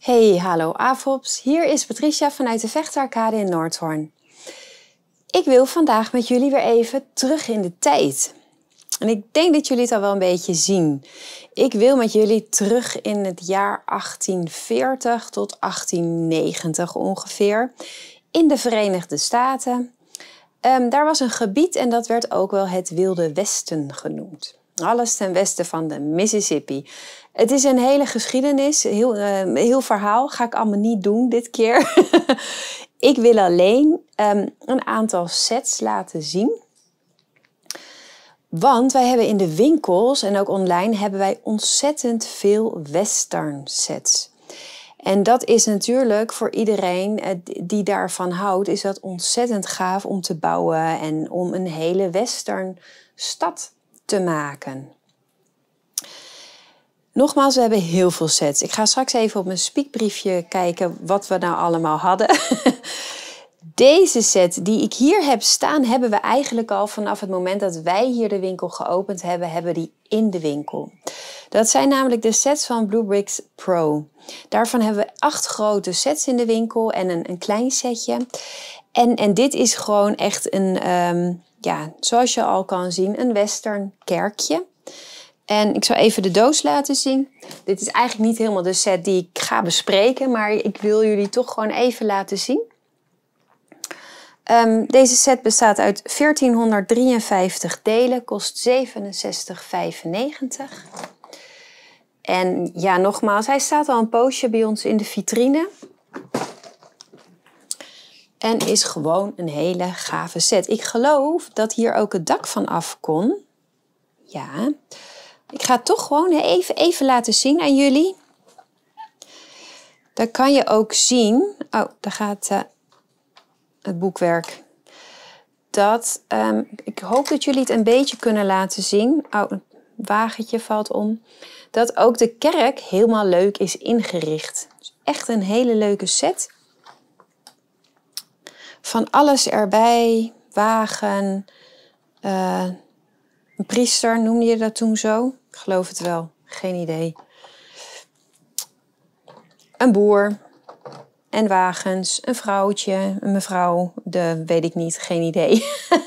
Hey, hallo AFOPS. Hier is Patricia vanuit de Vechtarcade in Noordhoorn. Ik wil vandaag met jullie weer even terug in de tijd. En ik denk dat jullie het al wel een beetje zien. Ik wil met jullie terug in het jaar 1840 tot 1890 ongeveer in de Verenigde Staten. Ehm, daar was een gebied en dat werd ook wel het Wilde Westen genoemd alles ten westen van de Mississippi. Het is een hele geschiedenis, heel, eh, heel verhaal. Ga ik allemaal niet doen dit keer. ik wil alleen ehm, een aantal sets laten zien. Want wij hebben in de winkels en ook online hebben wij ontzettend veel western sets. En dat is natuurlijk voor iedereen eh, die daarvan houdt, is dat ontzettend gaaf om te bouwen en om een hele western stad te maken. Nogmaals, we hebben heel veel sets. Ik ga straks even op mijn speakbriefje kijken wat we nou allemaal hadden. Deze set die ik hier heb staan, hebben we eigenlijk al vanaf het moment dat wij hier de winkel geopend hebben, hebben die in de winkel. Dat zijn namelijk de sets van Blue Bricks Pro. Daarvan hebben we acht grote sets in de winkel en een, een klein setje. En, en dit is gewoon echt een, ehm, ja, zoals je al kan zien, een western kerkje. En ik zal even de doos laten zien. Dit is eigenlijk niet helemaal de set die ik ga bespreken, maar ik wil jullie toch gewoon even laten zien. Ehm, deze set bestaat uit 1453 delen, kost 67,95. En ja, nogmaals, hij staat al een poosje bij ons in de vitrine. En is gewoon een hele gave set. Ik geloof dat hier ook het dak van af kon. Ja. Ik ga het toch gewoon even, even laten zien aan jullie. Dan kan je ook zien. Oh, daar gaat eh, het boekwerk. Dat, ehm, ik hoop dat jullie het een beetje kunnen laten zien. Oh, een wagentje valt om. Dat ook de kerk helemaal leuk is ingericht. Dus echt een hele leuke set van alles erbij, wagen, eh, een priester, noemde je dat toen zo? Ik geloof het wel, geen idee. Een boer en wagens, een vrouwtje, een mevrouw, de weet ik niet, geen idee.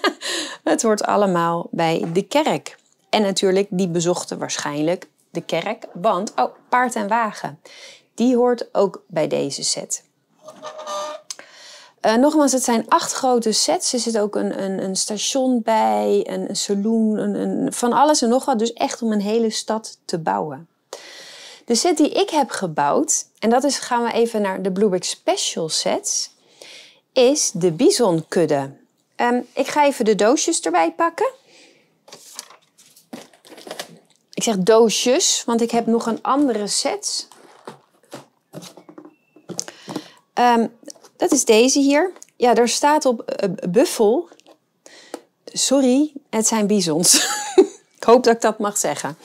het hoort allemaal bij de kerk. En natuurlijk, die bezochten waarschijnlijk de kerk, want, oh, paard en wagen. Die hoort ook bij deze set. Eh, nogmaals, het zijn acht grote sets. Er zit ook een, een, een station bij, een, een saloon, een, van alles en nog wat. Dus echt om een hele stad te bouwen. De set die ik heb gebouwd, en dat is, gaan we even naar de Bluebrick Special Sets, is de bisonkudde. Um, ehm, ik ga even de doosjes erbij pakken. Ik zeg doosjes, want ik heb nog een andere set. Um, dat is deze hier. Ja, daar staat op eh, buffel. Sorry, het zijn bizons. ik hoop dat ik dat mag zeggen.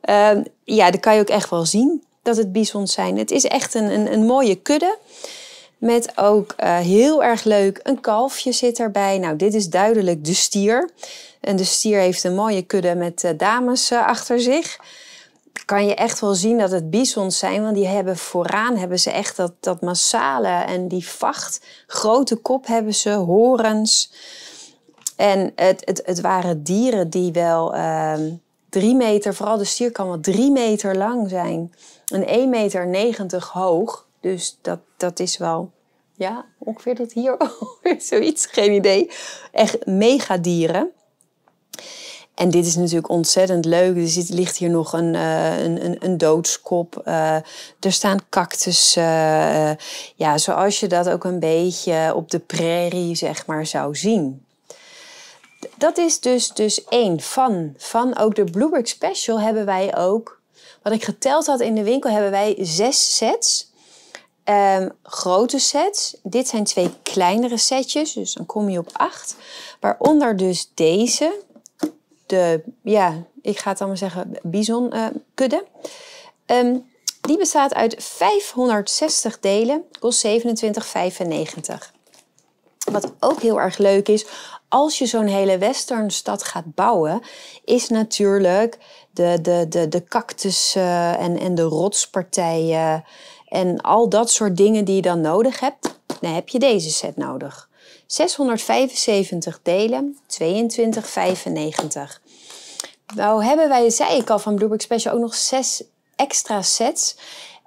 Ehm, ja, dan kan je ook echt wel zien dat het bizons zijn. Het is echt een, een, een mooie kudde. Met ook eh, heel erg leuk een kalfje zit erbij. Nou, dit is duidelijk de stier. En de stier heeft een mooie kudde met eh, dames achter zich kan je echt wel zien dat het bisons zijn. Want die hebben vooraan hebben ze echt dat, dat massale en die vacht. Grote kop hebben ze, horens. En het, het, het waren dieren die wel uh, drie meter, vooral de stier kan wel drie meter lang zijn. En 1,90 meter 90 hoog. Dus dat, dat is wel, ja, ongeveer dat hier zoiets, geen idee. Echt mega dieren. En dit is natuurlijk ontzettend leuk. Er zit, ligt hier nog een, eh, een, een, een, doodskop. Eh, er staan cactussen. Eh, ja, zoals je dat ook een beetje op de prairie, zeg maar, zou zien. Dat is dus, dus één van, van ook de Bloomberg Special hebben wij ook. Wat ik geteld had in de winkel, hebben wij zes sets. Ehm, grote sets. Dit zijn twee kleinere setjes, dus dan kom je op acht. Waaronder dus deze de, ja, ik ga het allemaal zeggen, bisonkudde. Eh, kudde. Ehm, die bestaat uit 560 delen, kost 27,95. Wat ook heel erg leuk is, als je zo'n hele westernstad gaat bouwen, is natuurlijk de, de, de, de cactussen en, en de rotspartijen en al dat soort dingen die je dan nodig hebt, dan heb je deze set nodig. 675 delen, 22,95. Nou hebben wij, zei ik al, van Blueberry Special ook nog zes extra sets.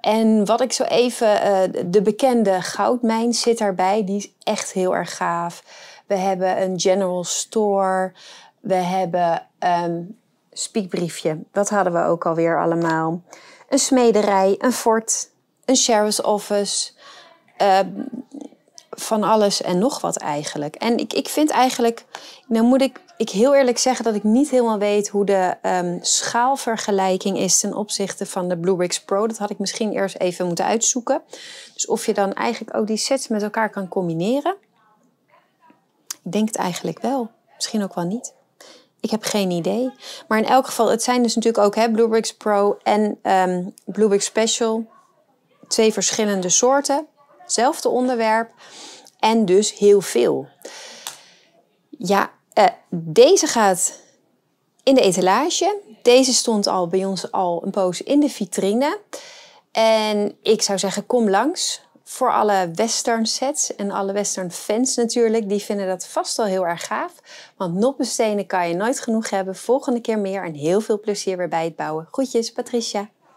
En wat ik zo even, eh, de bekende goudmijn zit daarbij. Die is echt heel erg gaaf. We hebben een general store. We hebben um, ehm, spiekbriefje. Dat hadden we ook alweer allemaal. Een smederij, een fort, een sheriff's office. Ehm, van alles en nog wat eigenlijk. En ik, ik vind eigenlijk, nou moet ik, ik heel eerlijk zeggen dat ik niet helemaal weet hoe de ehm, schaalvergelijking is ten opzichte van de Bluebricks Pro. Dat had ik misschien eerst even moeten uitzoeken. Dus of je dan eigenlijk ook die sets met elkaar kan combineren. Ik denk het eigenlijk wel. Misschien ook wel niet. Ik heb geen idee. Maar in elk geval, het zijn dus natuurlijk ook hè, Bluebricks Pro en um, ehm, Bluebricks Special. Twee verschillende soorten hetzelfde onderwerp. En dus heel veel. Ja, eh, deze gaat in de etalage. Deze stond al bij ons al een poos in de vitrine. En ik zou zeggen, kom langs. Voor alle western sets en alle western fans natuurlijk. Die vinden dat vast al heel erg gaaf. Want noppenstenen kan je nooit genoeg hebben. Volgende keer meer en heel veel plezier weer bij het bouwen. Groetjes, Patricia.